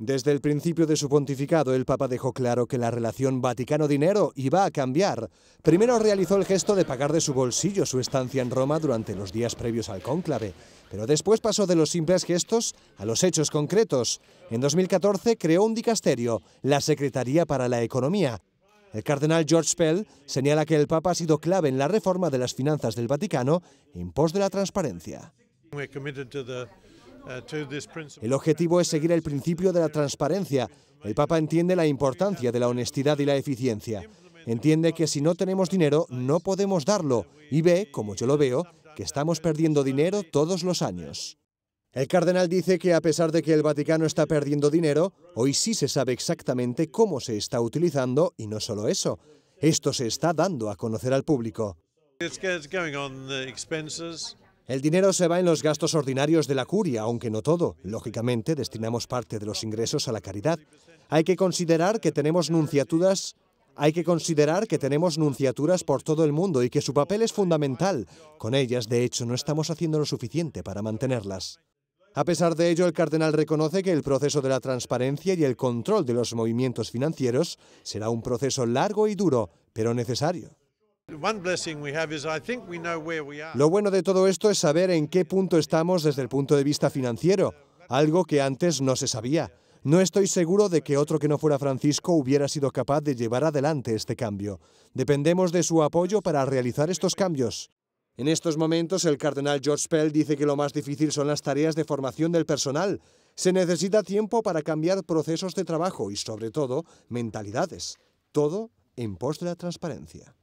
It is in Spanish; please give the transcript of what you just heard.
Desde el principio de su pontificado, el Papa dejó claro que la relación Vaticano-Dinero iba a cambiar. Primero realizó el gesto de pagar de su bolsillo su estancia en Roma durante los días previos al cónclave, pero después pasó de los simples gestos a los hechos concretos. En 2014 creó un dicasterio, la Secretaría para la Economía. El cardenal George Pell señala que el Papa ha sido clave en la reforma de las finanzas del Vaticano en pos de la transparencia. El objetivo es seguir el principio de la transparencia. El Papa entiende la importancia de la honestidad y la eficiencia. Entiende que si no tenemos dinero no podemos darlo y ve, como yo lo veo, que estamos perdiendo dinero todos los años. El cardenal dice que a pesar de que el Vaticano está perdiendo dinero, hoy sí se sabe exactamente cómo se está utilizando y no solo eso, esto se está dando a conocer al público. El dinero se va en los gastos ordinarios de la curia, aunque no todo. Lógicamente, destinamos parte de los ingresos a la caridad. Hay que considerar que tenemos nunciaturas hay que considerar que tenemos nunciaturas por todo el mundo y que su papel es fundamental. Con ellas, de hecho, no estamos haciendo lo suficiente para mantenerlas. A pesar de ello, el cardenal reconoce que el proceso de la transparencia y el control de los movimientos financieros será un proceso largo y duro, pero necesario. Lo bueno de todo esto es saber en qué punto estamos desde el punto de vista financiero, algo que antes no se sabía. No estoy seguro de que otro que no fuera Francisco hubiera sido capaz de llevar adelante este cambio. Dependemos de su apoyo para realizar estos cambios. En estos momentos, el cardenal George Pell dice que lo más difícil son las tareas de formación del personal. Se necesita tiempo para cambiar procesos de trabajo y, sobre todo, mentalidades. Todo en pos de la transparencia.